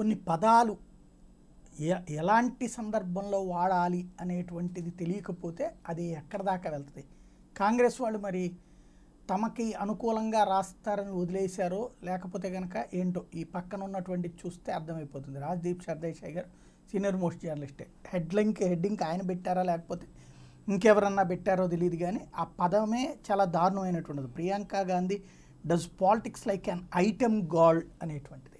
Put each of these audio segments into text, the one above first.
కొన్ని పదాలు ఎలాంటి సందర్భంలో వాడాలి అనేటువంటిది తెలియకపోతే అది ఎక్కడి దాకా వెళ్తుంది కాంగ్రెస్ వాళ్ళు మరి తమకి అనుకూలంగా రాస్తారని వదిలేశారో లేకపోతే కనుక ఏంటో ఈ పక్కన ఉన్నటువంటి చూస్తే అర్థమైపోతుంది రాజ్దీప్ సర్దేశాయ్ గారు సీనియర్ మోస్ట్ జర్నలిస్టే హెడ్లింక్ హెడ్డింగ్ ఆయన పెట్టారా లేకపోతే ఇంకెవరన్నా పెట్టారో తెలియదు కానీ ఆ పదమే చాలా దారుణమైనటువంటిది Priyanka Gandhi does politics like an item girl అనేటువంటిది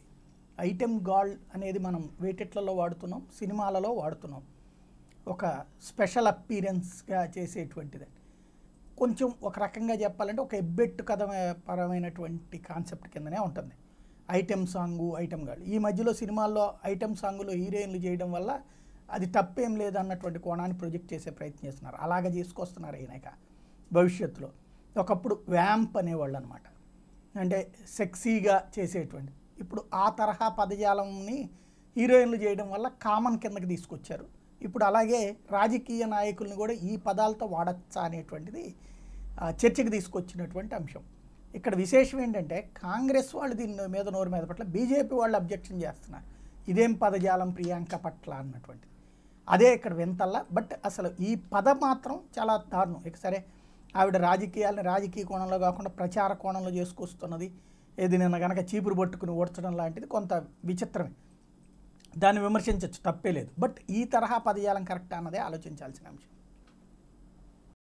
ఐటెం గాల్ అనేది మనం వేటెట్లలో వాడుతున్నాం సినిమాలలో వాడుతున్నాం ఒక స్పెషల్ అప్పీరెన్స్గా చేసేటువంటిది కొంచెం ఒక రకంగా చెప్పాలంటే ఒక ఎబ్బెట్టు కథ పరమైనటువంటి కాన్సెప్ట్ కిందనే ఉంటుంది ఐటెం సాంగు ఐటెం గాడు ఈ మధ్యలో సినిమాల్లో ఐటెం సాంగులో హీరోయిన్లు చేయడం వల్ల అది తప్పేం లేదన్నటువంటి కోణాన్ని ప్రొజెక్ట్ చేసే ప్రయత్నం చేస్తున్నారు అలాగ చేసుకొస్తున్నారు ఈయనక భవిష్యత్తులో ఒకప్పుడు వ్యాంప్ అనేవాళ్ళు అనమాట అంటే సెక్సీగా చేసేటువంటి ఇప్పుడు ఆ తరహా పదజాలంని హీరోయిన్లు చేయడం వల్ల కామన్ కిందకి తీసుకొచ్చారు ఇప్పుడు అలాగే రాజకీయ నాయకులను కూడా ఈ పదాలతో వాడచ్చా అనేటువంటిది చర్చకు తీసుకొచ్చినటువంటి అంశం ఇక్కడ విశేషం ఏంటంటే కాంగ్రెస్ వాళ్ళు దీని మీద నోరు మీద పట్ల బీజేపీ వాళ్ళు అబ్జెక్షన్ చేస్తున్నారు ఇదేం పదజాలం ప్రియాంక పట్ల అన్నటువంటిది అదే ఇక్కడ వింతల్లా బట్ అసలు ఈ పదం మాత్రం చాలా దారుణం ఇక సరే ఆవిడ రాజకీయాలను రాజకీయ కోణంలో కాకుండా ప్రచార కోణంలో చేసుకొస్తున్నది ఏది నిన్న కనుక చీపురు పట్టుకుని ఓడ్చడం లాంటిది కొంత విచిత్రమే దాన్ని విమర్శించవచ్చు తప్పే లేదు బట్ ఈ తరహా పదజాలం కరెక్టా అన్నదే ఆలోచించాల్సిన అంశం